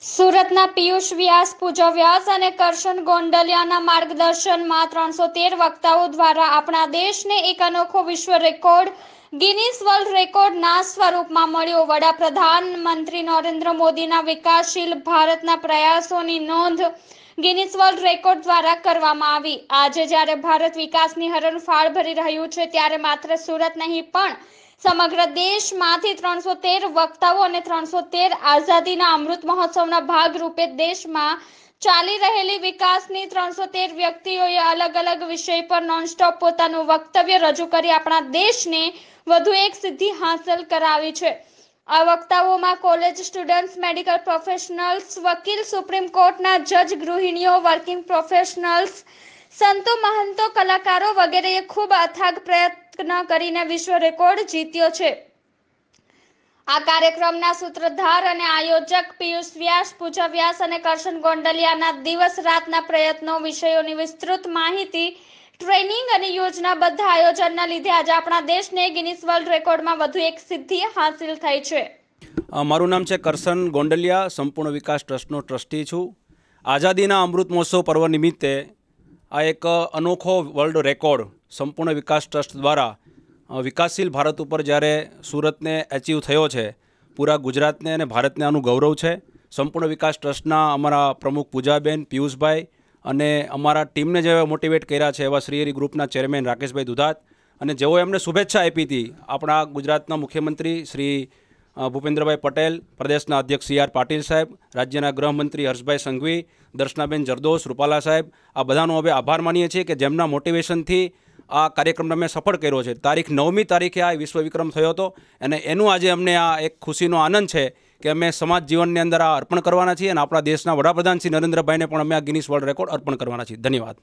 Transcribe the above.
સુરતના પિયુષ વ્યાસ પૂજા વ્યાસ અને કરશન ગોંડલિયાના માર્ગદર્શનમાં ત્રણસો તેર વક્તાઓ દ્વારા આપણા દેશને એક અનોખો વિશ્વ રેકોર્ડ ગિનિસ વર્લ્ડ રેકોર્ડ રેકોર્ડના સ્વરૂપમાં મળ્યો વડાપ્રધાન મંત્રી નરેન્દ્ર મોદીના વિકાસશીલ ભારતના પ્રયાસોની નોંધ ગિનિસ વર્લ્ડ રેકોર્ડ દ્વારા કરવામાં આવી આજે જ્યારે ભારત વિકાસની હરણ ફાળ ભરી રહ્યું છે ત્યારે માત્ર સુરત નહીં પણ સમગ્ર દેશમાંથી ત્રણસો તેર વક્તાઓ અને ત્રણસો તેર આઝાદીના અમૃત મહોત્સવના ભાગરૂપે દેશમાં ચાલી રહેલી વિકાસની ત્રણસો તેર વ્યક્તિઓએ અલગ અલગ વિષય પર નોનસ્ટોપ પોતાનું વક્તવ્ય રજૂ કરી આપણા દેશને વધુ એક સિદ્ધિ હાંસલ કરાવી છે આ વક્તાઓમાં કોલેજ સ્ટુડન્ટ્સ મેડિકલ પ્રોફેશનલ્સ વકીલ સુપ્રીમ કોર્ટના જજ ગૃહિણીઓ વર્કિંગ પ્રોફેશનલ્સ સંતો મહંતો કલાકારો વગેરેએ ખૂબ અથાગ પ્રયત્ન કરીને વિશ્વ રેકોર્ડ જીત્યો છે આ કાર્યક્રમના સૂત્રધાર અને આયોજક પિયુષ વ્યાસ પૂજા વ્યાસ અને કરશન ગોંડલિયાના દિવસ રાતના પ્રયત્નો વિષયોની વિસ્તૃત માહિતી ટ્રેનિંગ અને યોજનાબદ્ધ આયોજનના લીધે આજે આપણા દેશને ગિનિસ વર્લ્ડ રેકોર્ડમાં વધુ એક સિદ્ધિ હાંસિલ થઈ છે મારું નામ છે કરસન ગોંડલિયા સંપૂર્ણ વિકાસ ટ્રસ્ટનો ટ્રસ્ટી છું આઝાદીના અમૃત મહોત્સવ પર્વ નિમિત્તે આ એક અનોખો વર્લ્ડ રેકોર્ડ સંપૂર્ણ વિકાસ ટ્રસ્ટ દ્વારા વિકાસશીલ ભારત ઉપર જ્યારે સુરતને એચિવ થયો છે પૂરા ગુજરાતને અને ભારતને આનું ગૌરવ છે સંપૂર્ણ વિકાસ ટ્રસ્ટના અમારા પ્રમુખ પૂજાબેન પિયુષભાઈ અને અમારા ટીમને જેવા મોટિવેટ કર્યા છે એવા શ્રીહરી ગ્રુપના ચેરમેન રાકેશભાઈ દુધાત અને જેઓ એમને શુભેચ્છા આપી હતી આપણા ગુજરાતના મુખ્યમંત્રી શ્રી ભૂપેન્દ્રભાઈ પટેલ પ્રદેશના અધ્યક્ષ સી આર પાટીલ સાહેબ રાજ્યના ગૃહમંત્રી હર્ષભાઈ સંઘવી દર્શનાબેન જરદોશ રૂપાલા સાહેબ આ બધાનો હવે આભાર માનીએ છીએ કે જેમના મોટિવેશનથી આ કાર્યક્રમ મેં સફળ કર્યો છે તારીખ નવમી તારીખે આ વિશ્વ વિક્રમ થયો હતો અને એનું આજે અમને આ એક ખુશીનો આનંદ છે કે અમે સમાજ જીવનની અંદર આ અર્પણ કરવાના છીએ અને આપણા દેશના વડાપ્રધાન શ્રી નરેન્દ્રભાઈને પણ અમે આ ગિનિસ વર્લ્ડ રેકોર્ડ અર્પણ કરવાના છીએ ધન્યવાદ